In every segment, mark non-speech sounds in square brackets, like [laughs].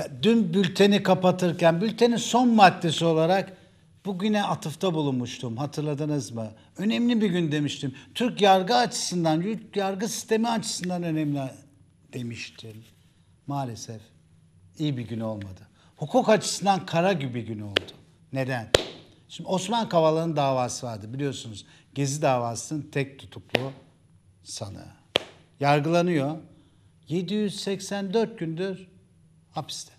Ya dün bülteni kapatırken bültenin son maddesi olarak bugüne atıfta bulunmuştum. Hatırladınız mı? Önemli bir gün demiştim. Türk yargı açısından, Türk yargı sistemi açısından önemli demiştim. Maalesef iyi bir gün olmadı. Hukuk açısından kara gibi bir gün oldu. Neden? Şimdi Osman Kavala'nın davası vardı biliyorsunuz. Gezi davasının tek tutuklu sanığı. Yargılanıyor. 784 gündür Hapiste.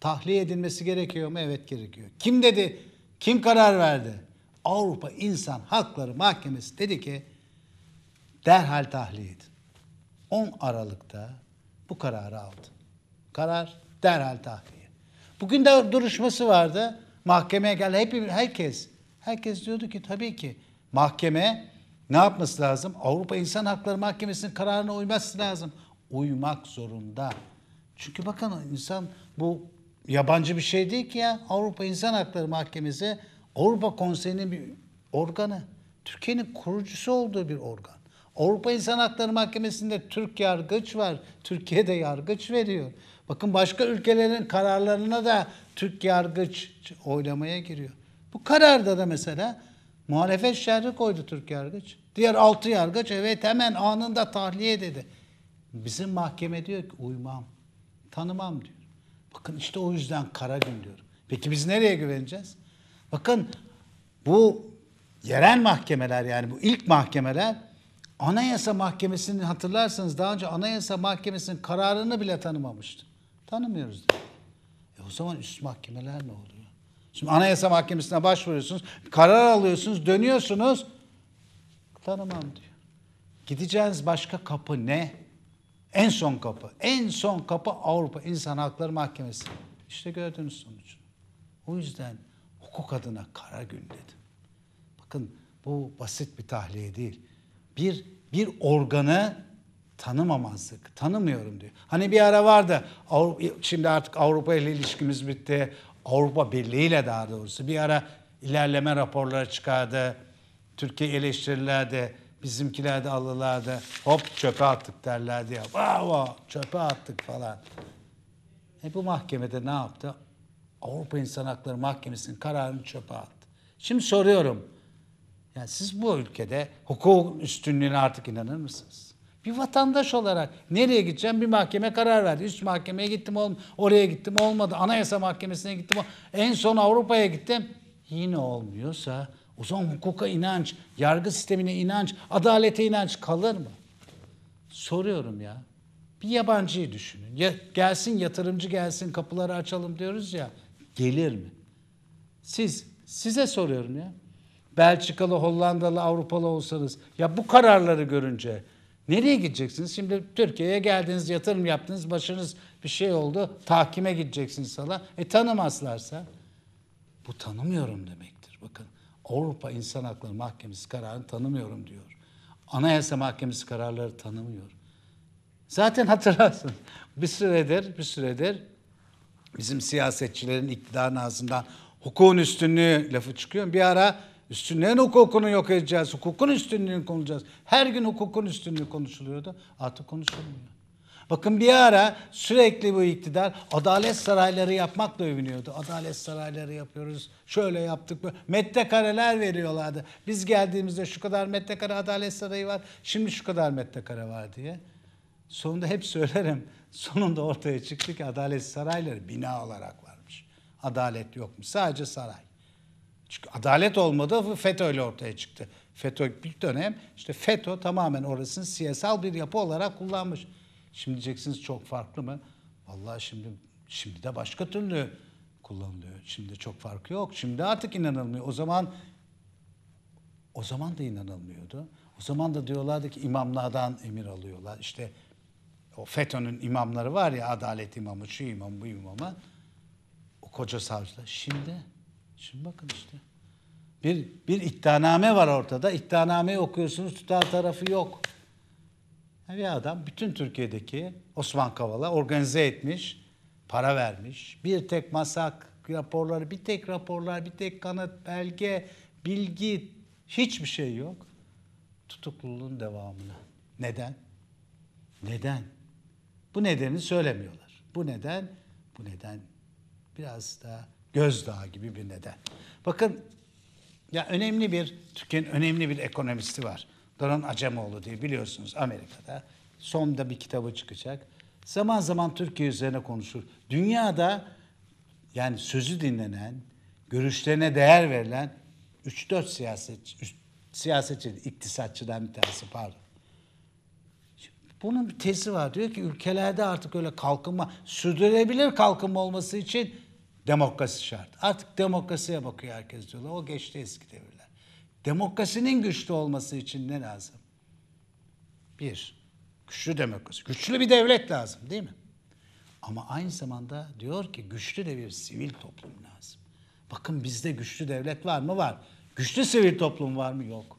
Tahliye edilmesi gerekiyor mu? Evet gerekiyor. Kim dedi? Kim karar verdi? Avrupa İnsan Hakları Mahkemesi dedi ki derhal tahliye edin. 10 Aralık'ta bu kararı aldı. Karar derhal tahliye. Bugün de duruşması vardı. Mahkemeye geldi. Hep, herkes, herkes diyordu ki tabii ki mahkeme ne yapması lazım? Avrupa İnsan Hakları Mahkemesi'nin kararına uyması lazım. Uymak zorunda. Çünkü bakın insan bu yabancı bir şey değil ki ya. Avrupa İnsan Hakları Mahkemesi Avrupa Konseyi'nin bir organı. Türkiye'nin kurucusu olduğu bir organ. Avrupa İnsan Hakları Mahkemesi'nde Türk yargıç var. Türkiye'de yargıç veriyor. Bakın başka ülkelerin kararlarına da Türk yargıç oylamaya giriyor. Bu kararda da mesela muhalefet şerri koydu Türk yargıç. Diğer altı yargıç evet hemen anında tahliye dedi. Bizim mahkeme diyor ki uymam. Tanımam diyor. Bakın işte o yüzden kara gün diyor. Peki biz nereye güveneceğiz? Bakın bu yerel mahkemeler yani bu ilk mahkemeler Anayasa Mahkemesi'ni hatırlarsanız daha önce Anayasa Mahkemesi'nin kararını bile tanımamıştı. Tanımıyoruz dedi. E o zaman üst mahkemeler ne oluyor? Şimdi Anayasa Mahkemesi'ne başvuruyorsunuz, karar alıyorsunuz, dönüyorsunuz. Tanımam diyor. Gideceğiniz başka kapı ne? En son kapı. En son kapı Avrupa İnsan Hakları Mahkemesi. İşte gördüğünüz sonuç. O yüzden hukuk adına kara gün dedim. Bakın bu basit bir tahliye değil. Bir, bir organı tanımamazlık, tanımıyorum diyor. Hani bir ara vardı, şimdi artık Avrupa ile ilişkimiz bitti. Avrupa Birliği ile daha doğrusu bir ara ilerleme raporları çıkardı. Türkiye eleştirilerde Bizimkiler de da hop çöpe attık derlerdi ya. Bravo çöpe attık falan. E bu mahkemede ne yaptı? Avrupa İnsan Hakları Mahkemesi'nin kararını çöpe attı. Şimdi soruyorum. Yani siz bu ülkede hukuk üstünlüğüne artık inanır mısınız? Bir vatandaş olarak nereye gideceğim? Bir mahkeme karar verdi. Üst mahkemeye gittim olm Oraya gittim olmadı. Anayasa Mahkemesi'ne gittim. En son Avrupa'ya gittim. Yine olmuyorsa o zaman hukuka inanç, yargı sistemine inanç, adalete inanç kalır mı? Soruyorum ya. Bir yabancıyı düşünün. Ya, gelsin yatırımcı gelsin kapıları açalım diyoruz ya. Gelir mi? Siz, size soruyorum ya. Belçikalı, Hollandalı, Avrupalı olsanız ya bu kararları görünce nereye gideceksiniz? Şimdi Türkiye'ye geldiniz, yatırım yaptınız, başınız bir şey oldu, tahkime gideceksiniz falan. E tanımazlarsa bu tanımıyorum demektir. Bakın Avrupa İnsan Hakları Mahkemesi kararını tanımıyorum diyor. Anayasa Mahkemesi kararları tanımıyor. Zaten hatırlarsın bir süredir bir süredir bizim siyasetçilerin iktidarın ağzından hukukun üstünlüğü lafı çıkıyor. Bir ara üstünlüğün hukukunu yok edeceğiz, hukukun üstünlüğünü konuşacağız. Her gün hukukun üstünlüğü konuşuluyordu. Artık konuşulmuyor. Bakın bir ara sürekli bu iktidar adalet sarayları yapmakla övünüyordu. Adalet sarayları yapıyoruz, şöyle yaptık. Böyle. Metrekareler veriyorlardı. Biz geldiğimizde şu kadar metrekare adalet sarayı var, şimdi şu kadar metrekare var diye. Sonunda hep söylerim, sonunda ortaya çıktı ki adalet sarayları bina olarak varmış. Adalet yokmuş, sadece saray. Çünkü adalet olmadı FETÖ ile ortaya çıktı. FETÖ bir dönem işte FETÖ tamamen orasını siyasal bir yapı olarak kullanmış. Şimdi diyeceksiniz çok farklı mı? Vallahi şimdi şimdi de başka türlü kullanılıyor. Şimdi çok farkı yok. Şimdi artık inanılmıyor. O zaman o zaman da inanılmıyordu. O zaman da diyorlardı ki imamlardan emir alıyorlar. İşte o FETÖ'nün imamları var ya adalet imamı, şu imam, bu imama. O koca savcılar. Şimdi, şimdi bakın işte. Bir, bir iddianame var ortada. İddianameyi okuyorsunuz tutar tarafı yok. Bir adam bütün Türkiye'deki Osman Kavala organize etmiş, para vermiş. Bir tek masak raporları, bir tek raporlar, bir tek kanıt, belge, bilgi hiçbir şey yok. Tutukluluğun devamına. Neden? Neden? Bu nedeni söylemiyorlar. Bu neden? Bu neden biraz da gözdağı gibi bir neden. Bakın ya önemli bir Türkiye'nin önemli bir ekonomisti var. Doran Acemoğlu diye biliyorsunuz Amerika'da. Sonda bir kitabı çıkacak. Zaman zaman Türkiye üzerine konuşur. Dünyada yani sözü dinlenen, görüşlerine değer verilen 3-4 siyasetçi, siyasetçi, iktisatçıdan bir tanesi pardon. Bunun bir tezi var. Diyor ki ülkelerde artık öyle kalkınma, sürdürülebilir kalkınma olması için demokrasi şart. Artık demokrasiye bakıyor herkes diyorlar. O geçti eski devirler. Demokrasinin güçlü olması için ne lazım? Bir, güçlü demokrasi. Güçlü bir devlet lazım değil mi? Ama aynı zamanda diyor ki güçlü de bir sivil toplum lazım. Bakın bizde güçlü devlet var mı? Var. Güçlü sivil toplum var mı? Yok.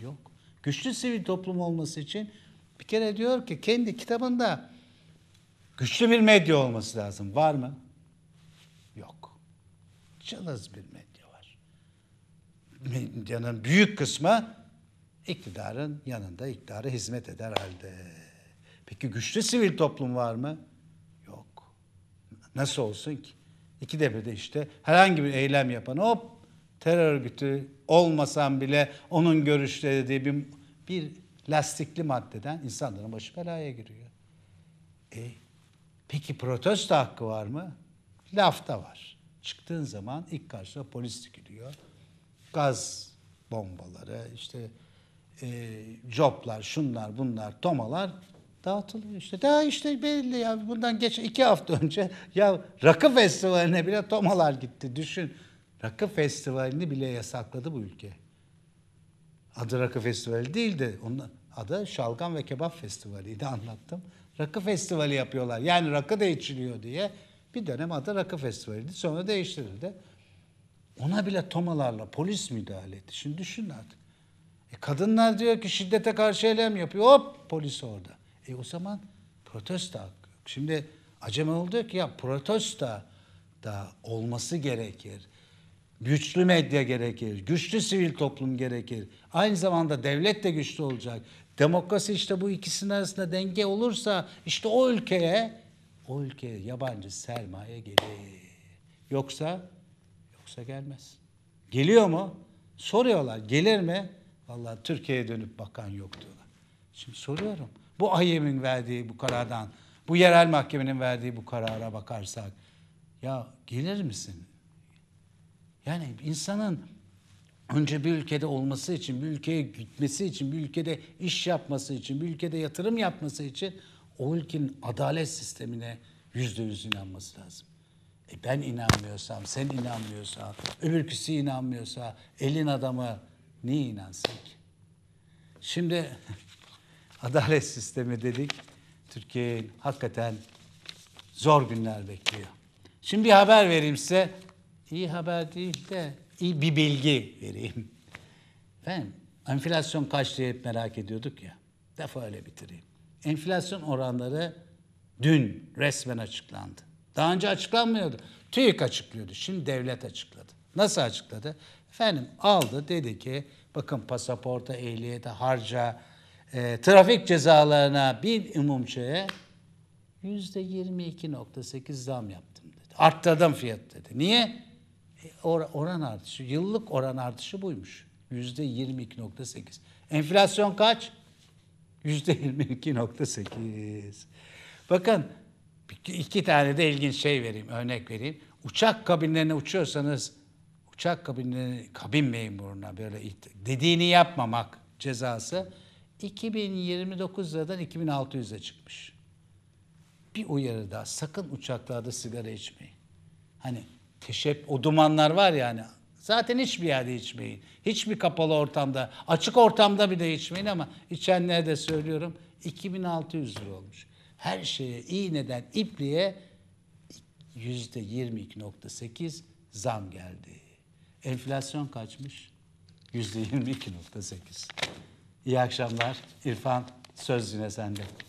Yok. Güçlü sivil toplum olması için bir kere diyor ki kendi kitabında güçlü bir medya olması lazım. Var mı? Yok. Çalız bir medya medyanın büyük kısmı iktidarın yanında iktidara hizmet eder halde. Peki güçlü sivil toplum var mı? Yok. Nasıl olsun ki? İki deprede işte herhangi bir eylem yapan hop terör örgütü olmasan bile onun görüşleri dediği bir, bir lastikli maddeden insanların başı belaya giriyor. E, peki protesto hakkı var mı? Lafta var. Çıktığın zaman ilk karşıda polis dikiliyor gaz bombaları, işte e, coplar, şunlar, bunlar, tomalar dağıtılıyor işte. Daha işte belli ya bundan geç iki hafta önce ya rakı festivaline bile tomalar gitti. Düşün rakı festivalini bile yasakladı bu ülke. Adı rakı festivali değildi. Onun adı şalgam ve kebap festivaliydi anlattım. Rakı festivali yapıyorlar. Yani rakı da içiliyor diye bir dönem adı rakı festivaliydi. Sonra değiştirildi. Ona bile tomalarla polis müdahale etti. Şimdi düşün artık. E kadınlar diyor ki şiddete karşı eylem yapıyor. Hop polis orada. E o zaman protesto yok. Şimdi acemi oldu ki ya protesto da olması gerekir. Güçlü medya gerekir. Güçlü sivil toplum gerekir. Aynı zamanda devlet de güçlü olacak. Demokrasi işte bu ikisinin arasında denge olursa işte o ülkeye o ülkeye yabancı sermaye gelir. Yoksa Yoksa gelmez. Geliyor mu? Soruyorlar. Gelir mi? Vallahi Türkiye'ye dönüp bakan yok diyorlar. Şimdi soruyorum. Bu AYM'in verdiği bu karardan, bu yerel mahkemenin verdiği bu karara bakarsak ya gelir misin? Yani insanın önce bir ülkede olması için, bir ülkeye gitmesi için, bir ülkede iş yapması için, bir ülkede yatırım yapması için o ülkenin adalet sistemine yüzde yüz inanması lazım. E ben inanmıyorsam, sen inanmıyorsan, öbür öbürküsü inanmıyorsa elin adamı niye inansın ki? Şimdi [laughs] adalet sistemi dedik. Türkiye'yi hakikaten zor günler bekliyor. Şimdi bir haber vereyim size. İyi haber değil de iyi bir bilgi vereyim. Ben enflasyon kaç diye hep merak ediyorduk ya. Defa öyle bitireyim. Enflasyon oranları dün resmen açıklandı. Daha önce açıklanmıyordu. TÜİK açıklıyordu. Şimdi devlet açıkladı. Nasıl açıkladı? Efendim aldı dedi ki bakın pasaporta, ehliyete, harca, e, trafik cezalarına bir umumçaya yüzde 22.8 zam yaptım dedi. Arttırdım fiyat dedi. Niye? E, or oran artışı, yıllık oran artışı buymuş. Yüzde 22.8. Enflasyon kaç? Yüzde 22.8. Bakın iki tane de ilginç şey vereyim, örnek vereyim. Uçak kabinlerine uçuyorsanız uçak kabinlerine, kabin memuruna böyle dediğini yapmamak cezası 2029'dan 2600'e çıkmış. Bir uyarı daha sakın uçaklarda sigara içmeyin. Hani teşep o dumanlar var yani. Zaten hiçbir yerde içmeyin. Hiçbir kapalı ortamda, açık ortamda bile içmeyin ama içenlere de söylüyorum 2600 lira olmuş her şeye iğneden ipliğe yüzde 22.8 zam geldi. Enflasyon kaçmış? Yüzde 22.8. İyi akşamlar. İrfan söz yine sende.